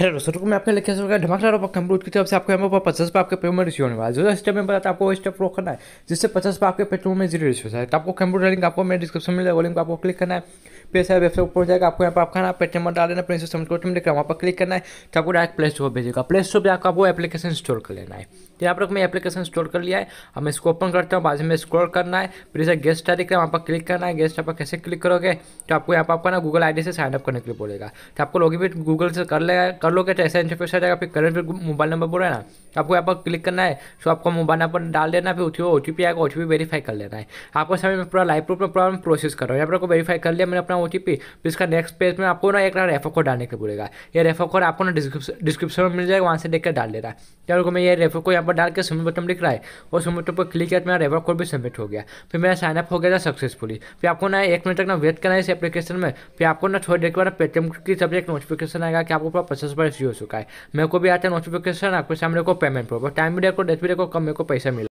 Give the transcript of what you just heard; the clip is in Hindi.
हेलो दोस्तों तो मैं आपके लिए कैसे होगा धमाकेदार ऑफर कम्प्यूट की तरफ से आपको यहाँ पर पचास पर आपके पेमेंट रिसीव होने वाला है जो स्टेप में बताया आपको वो स्टेप फ्लो करना है जिससे पचास पर आपके पेट्रोल में जीरो रिसीव है तो आपको कंप्यूटर लिंक आपको मेरे डिस्क्रिप्शन में वो लिंक आपको क्लिक करना है पे है वेबसाइट पर जाएगा आपको यहाँ पर आपका ना पेटीएम में डाल देना प्रिंस समझ में देखा वहाँ पर क्लिक करना है तो आपको डायरेक्ट प्ले स्टोर भेजेगा प्ले स्टोर पर आपको एप्लीकेशन इंस्टॉल कर लेना है तो यहाँ पर मैं एप्लीकेशन स्टोर कर लिया है हम इसको ओपन करते हैं बाद में स्क्रॉल करना है फिर इसे गेस्ट स्टार दिख रहा है वहाँ पर क्लिक करना है गेस्ट आप कैसे क्लिक करोगे तो आपको यहाँ पर आपका ना गूगल आई से साइनअप करने के लिए बोलेगा तो आपको भी गूगल से कर लेगा कर लोगे तो ऐसा इंटरफेस आ जाएगा फिर करंट मोबाइल नंबर बोल रहा है ना आपको यहाँ पर क्लिक करना है सो तो आपको मोबाइल नंबर डाल देना फिर उठी ओ टी पी आएगा ओ टी पी वेरीफाई कर लेना है आपको समय में पूरा लाइव प्रूफ में पूरा प्रोसेस कर रहा हूँ यहाँ पर आपको वेरीफाई कर लिया मैंने अपना ओ टी पी फिर इसका नेक्स्ट पेज में आपको ना एक ना रेफर कोड डालने के बोलेगा ये रेफर कोड आपको ना डिस्क्रिप्शन में मिल जाएगा वहाँ से देख कर डाल देना है क्या मैं ये रेफर कोड यहाँ पर डाल के सबमिट बटन लिख रहा है और सबमिट बटन पर क्लिक किया तो मेरा रेफर कोड भी सबमिट हो गया फिर मेरा साइनअप हो गया था सक्सेसफुली फिर आपको ना एक मिनट तक ना वेट करना है इस एप्लीकेशन में फिर आपको ना थोड़ी देर के बाद पेटीएम की एक नोटिफिकेशन आएगा कि आपको पूरा पचास बार इश्यू हो चुका है मेरे को भी आता है नोटिफिकेशन आपके सामने को पेमेंट पर टाइम भी रिकॉर्ड एच बी रिकॉर्ड कम मेरे को पैसा मिला